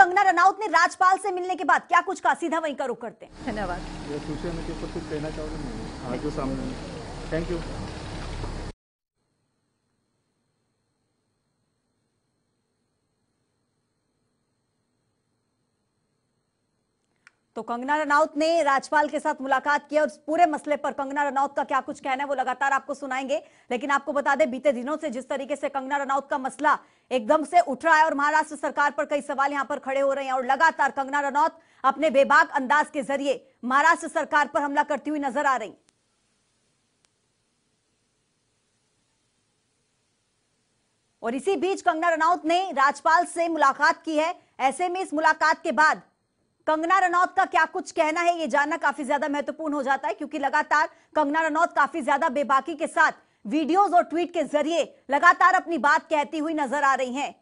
कंगना रनाउत ने राजपाल से मिलने के बाद क्या कुछ कहा सीधा वहीं का रुख करते हैं धन्यवाद कुछ कहना चाहोगे थैंक हाँ, यू तो कंगना रनौत ने राजपाल के साथ मुलाकात की और पूरे मसले पर कंगना रनौत का क्या कुछ कहना है वो लगातार आपको सुनाएंगे लेकिन आपको बता दें बीते दिनों से जिस तरीके से कंगना रनौत का मसला एकदम से उठ रहा है और महाराष्ट्र सरकार पर कई सवाल यहां पर खड़े हो रहे हैं और लगातार कंगना रनौत अपने बेबाक अंदाज के जरिए महाराष्ट्र सरकार पर हमला करती हुई नजर आ रही और इसी बीच कंगना रनौत ने राजपाल से मुलाकात की है ऐसे में इस मुलाकात के बाद कंगना रनौत का क्या कुछ कहना है ये जानना काफी ज्यादा महत्वपूर्ण हो जाता है क्योंकि लगातार कंगना रनौत काफी ज्यादा बेबाकी के साथ वीडियोस और ट्वीट के जरिए लगातार अपनी बात कहती हुई नजर आ रही हैं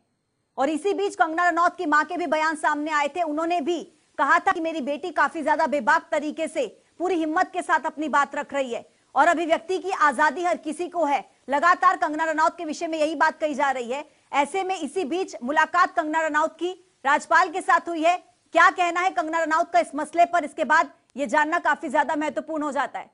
और इसी बीच कंगना रनौत की मां के भी बयान सामने आए थे उन्होंने भी कहा था कि मेरी बेटी काफी ज्यादा बेबाक तरीके से पूरी हिम्मत के साथ अपनी बात रख रही है और अभिव्यक्ति की आजादी हर किसी को है लगातार कंगना रनौत के विषय में यही बात कही जा रही है ऐसे में इसी बीच मुलाकात कंगना रनौत की राजपाल के साथ हुई है क्या कहना है कंगना रनौत का इस मसले पर इसके बाद यह जानना काफी ज्यादा महत्वपूर्ण हो जाता है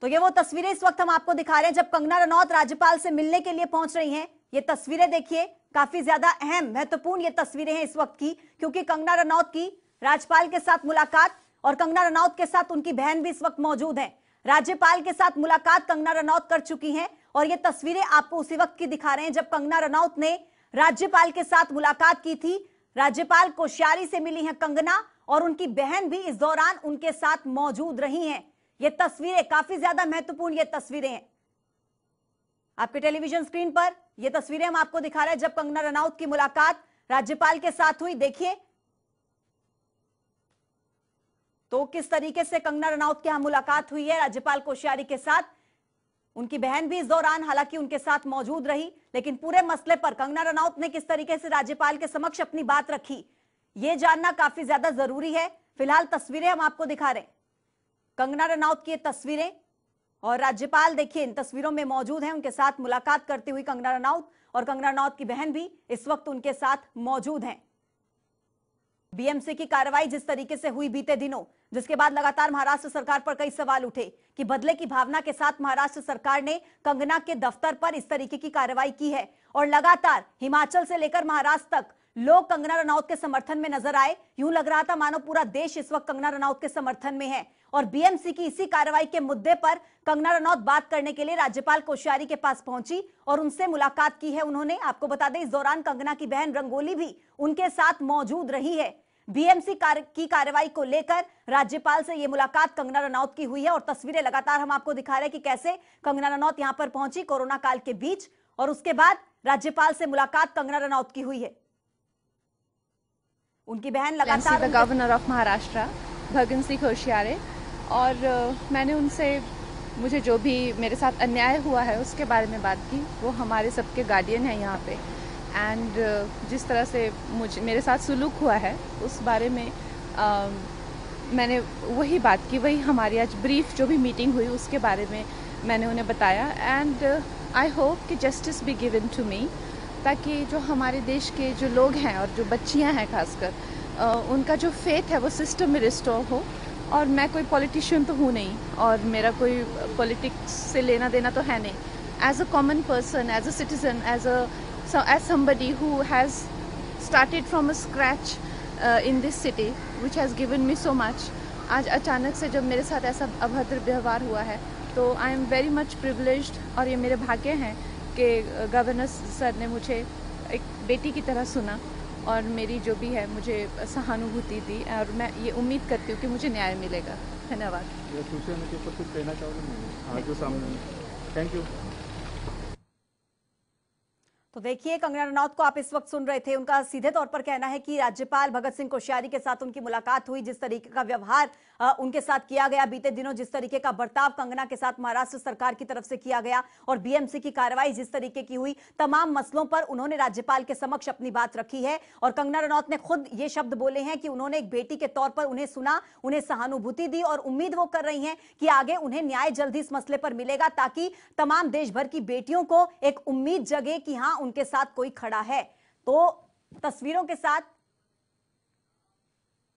तो ये वो तस्वीरें इस वक्त हम आपको दिखा रहे हैं जब कंगना रनौत राज्यपाल से मिलने के लिए पहुंच रही हैं ये तस्वीरें देखिए काफी ज्यादा अहम महत्वपूर्ण ये तस्वीरें हैं इस वक्त की क्योंकि कंगना रनौत की राज्यपाल के साथ मुलाकात और कंगना रनौत के साथ उनकी बहन भी इस वक्त मौजूद है राज्यपाल के साथ मुलाकात कंगना रनौत कर चुकी है और ये तस्वीरें आपको उसी वक्त की दिखा रहे हैं जब कंगना रनौत ने राज्यपाल के साथ मुलाकात की थी राज्यपाल कोश्यारी से मिली हैं कंगना और उनकी बहन भी इस दौरान उनके साथ मौजूद रही हैं ये तस्वीरें काफी ज्यादा महत्वपूर्ण ये तस्वीरें हैं आपके टेलीविजन स्क्रीन पर ये तस्वीरें हम आपको दिखा रहे हैं जब कंगना रनौत की मुलाकात राज्यपाल के साथ हुई देखिए तो किस तरीके से कंगना रनौत की यहां मुलाकात हुई है राज्यपाल कोश्यारी के साथ उनकी बहन भी इस दौरान हालांकि उनके साथ मौजूद रही लेकिन पूरे मसले पर कंगना रनौत ने किस तरीके से राज्यपाल के समक्ष अपनी बात रखी ये जानना काफी ज्यादा जरूरी है फिलहाल तस्वीरें हम आपको दिखा रहे हैं कंगना रनौत की ये तस्वीरें और राज्यपाल देखिए इन तस्वीरों में मौजूद हैं उनके साथ मुलाकात करती हुई कंगना रनौत और कंगना रनौत की बहन भी इस वक्त उनके साथ मौजूद हैं बीएमसी की कार्रवाई जिस तरीके से हुई बीते दिनों जिसके बाद लगातार महाराष्ट्र सरकार पर कई सवाल उठे कि बदले की भावना के साथ महाराष्ट्र सरकार ने कंगना के दफ्तर पर इस तरीके की कार्रवाई की है और लगातार हिमाचल से लेकर महाराष्ट्र तक लोग कंगना रनौत के समर्थन में नजर आए यूं लग रहा था मानो पूरा देश इस वक्त कंगना रनौत के समर्थन में है और बीएमसी की इसी कार्रवाई के मुद्दे पर कंगना रनौत बात करने के लिए राज्यपाल कोश्यारी के पास पहुंची और उनसे मुलाकात की है उन्होंने आपको बता दें इस दौरान कंगना की बहन रंगोली भी उनके साथ मौजूद रही है बीएमसी कार, की कार्रवाई को लेकर राज्यपाल से यह मुलाकात कंगना रनौत की हुई है और तस्वीरें लगातार हम आपको दिखा रहे हैं कि कैसे कंगना रनौत यहां पर पहुंची कोरोना काल के बीच और उसके बाद राज्यपाल से मुलाकात कंगना रनौत की हुई है उनकी बहन लगातार गवर्नर ऑफ महाराष्ट्र भगन सिंह होशियारे और मैंने उनसे मुझे जो भी मेरे साथ अन्याय हुआ है उसके बारे में बात की वो हमारे सबके गार्डियन हैं यहाँ पे एंड जिस तरह से मुझ मेरे साथ सुलूक हुआ है उस बारे में आ, मैंने वही बात की वही हमारी आज ब्रीफ जो भी मीटिंग हुई उसके बारे में मैंने उन्हें बताया एंड आई होप कि जस्टिस भी गिवन टू मी ताकि जो हमारे देश के जो लोग हैं और जो बच्चियां हैं खासकर उनका जो फेथ है वो सिस्टम में रिस्टोर हो और मैं कोई पॉलिटिशियन तो हूँ नहीं और मेरा कोई पॉलिटिक्स से लेना देना तो है नहीं as a common person as a citizen as as as somebody who has started from a scratch in this city which has given me so much आज अचानक से जब मेरे साथ ऐसा अभद्र व्यवहार हुआ है तो I am very much privilege और ये मेरे भाग्य हैं कि गवर्नर uh, सर ने मुझे एक बेटी की तरह सुना और मेरी जो भी है मुझे सहानुभूति दी और मैं ये उम्मीद करती हूँ कि मुझे न्याय मिलेगा धन्यवाद कुछ कहना थैंक हाँ, यू तो देखिए कंगना रनौत को आप इस वक्त सुन रहे थे उनका सीधे तौर पर कहना है कि राज्यपाल भगत सिंह कोश्यारी के साथ उनकी मुलाकात हुई जिस तरीके का व्यवहार उनके साथ किया गया बीते दिनों जिस तरीके का बर्ताव कंगना के साथ महाराष्ट्र सरकार की तरफ से किया गया और बीएमसी की कार्रवाई जिस तरीके की हुई तमाम मसलों पर उन्होंने राज्यपाल के समक्ष अपनी बात रखी है और कंगना रनौत ने खुद ये शब्द बोले हैं कि उन्होंने एक बेटी के तौर पर उन्हें सुना उन्हें सहानुभूति दी और उम्मीद वो कर रही है कि आगे उन्हें न्याय जल्द इस मसले पर मिलेगा ताकि तमाम देश भर की बेटियों को एक उम्मीद जगे कि हाँ उनके साथ कोई खड़ा है तो तस्वीरों के साथ